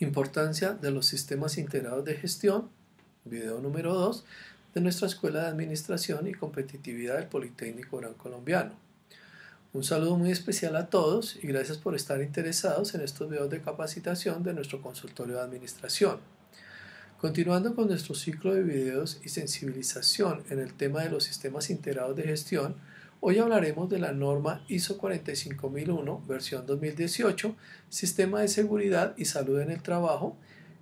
Importancia de los sistemas integrados de gestión, video número 2 de nuestra Escuela de Administración y Competitividad del Politécnico Gran Colombiano. Un saludo muy especial a todos y gracias por estar interesados en estos videos de capacitación de nuestro consultorio de administración. Continuando con nuestro ciclo de videos y sensibilización en el tema de los sistemas integrados de gestión, Hoy hablaremos de la norma ISO 45001, versión 2018, Sistema de Seguridad y Salud en el Trabajo.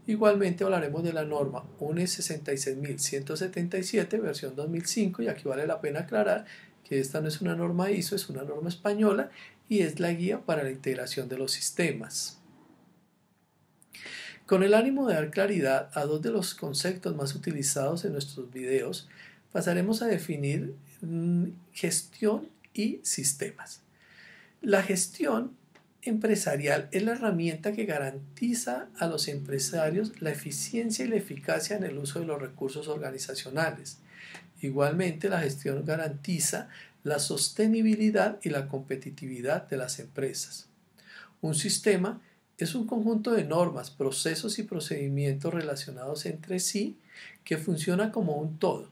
Igualmente hablaremos de la norma UNE 66177, versión 2005, y aquí vale la pena aclarar que esta no es una norma ISO, es una norma española y es la guía para la integración de los sistemas. Con el ánimo de dar claridad a dos de los conceptos más utilizados en nuestros videos, pasaremos a definir mm, gestión y sistemas. La gestión empresarial es la herramienta que garantiza a los empresarios la eficiencia y la eficacia en el uso de los recursos organizacionales. Igualmente, la gestión garantiza la sostenibilidad y la competitividad de las empresas. Un sistema es un conjunto de normas, procesos y procedimientos relacionados entre sí que funciona como un todo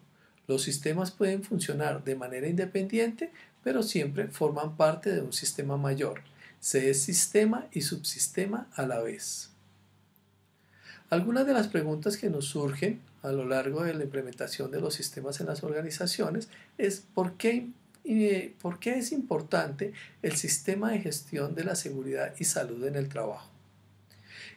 los sistemas pueden funcionar de manera independiente, pero siempre forman parte de un sistema mayor. Se es sistema y subsistema a la vez. Algunas de las preguntas que nos surgen a lo largo de la implementación de los sistemas en las organizaciones es ¿por qué, eh, ¿por qué es importante el sistema de gestión de la seguridad y salud en el trabajo?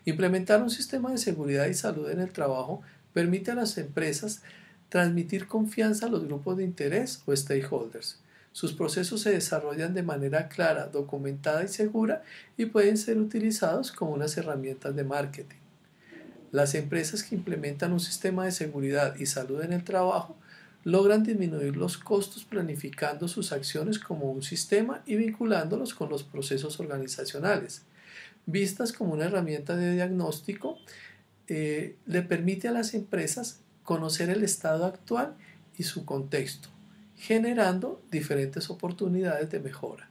Implementar un sistema de seguridad y salud en el trabajo permite a las empresas transmitir confianza a los grupos de interés o stakeholders. Sus procesos se desarrollan de manera clara, documentada y segura y pueden ser utilizados como unas herramientas de marketing. Las empresas que implementan un sistema de seguridad y salud en el trabajo logran disminuir los costos planificando sus acciones como un sistema y vinculándolos con los procesos organizacionales. Vistas como una herramienta de diagnóstico, eh, le permite a las empresas conocer el estado actual y su contexto, generando diferentes oportunidades de mejora.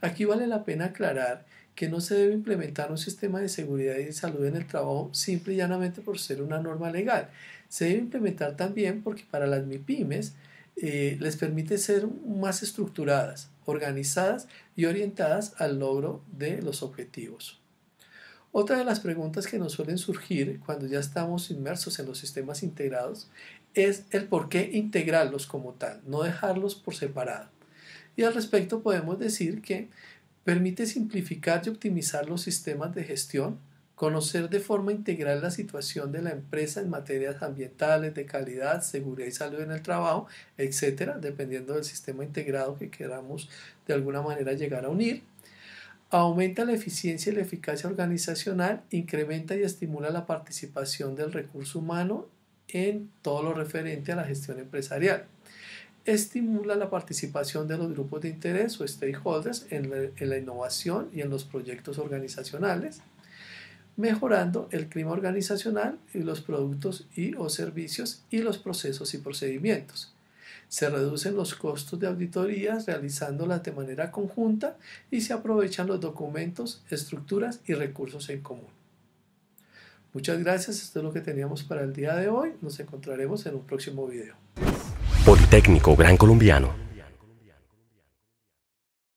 Aquí vale la pena aclarar que no se debe implementar un sistema de seguridad y salud en el trabajo simple y llanamente por ser una norma legal. Se debe implementar también porque para las MIPIMES eh, les permite ser más estructuradas, organizadas y orientadas al logro de los objetivos. Otra de las preguntas que nos suelen surgir cuando ya estamos inmersos en los sistemas integrados es el por qué integrarlos como tal, no dejarlos por separado. Y al respecto podemos decir que permite simplificar y optimizar los sistemas de gestión, conocer de forma integral la situación de la empresa en materias ambientales, de calidad, seguridad y salud en el trabajo, etcétera, dependiendo del sistema integrado que queramos de alguna manera llegar a unir aumenta la eficiencia y la eficacia organizacional, incrementa y estimula la participación del recurso humano en todo lo referente a la gestión empresarial, estimula la participación de los grupos de interés o stakeholders en la, innovación y en los proyectos organizacionales, mejorando el clima organizacional y los productos y o servicios y los procesos y procedimientos se reducen los costos de auditorías realizándolas de manera conjunta y se aprovechan los documentos, estructuras y recursos en común. Muchas gracias, esto es lo que teníamos para el día de hoy. Nos encontraremos en un próximo video. Politécnico Gran Colombiano.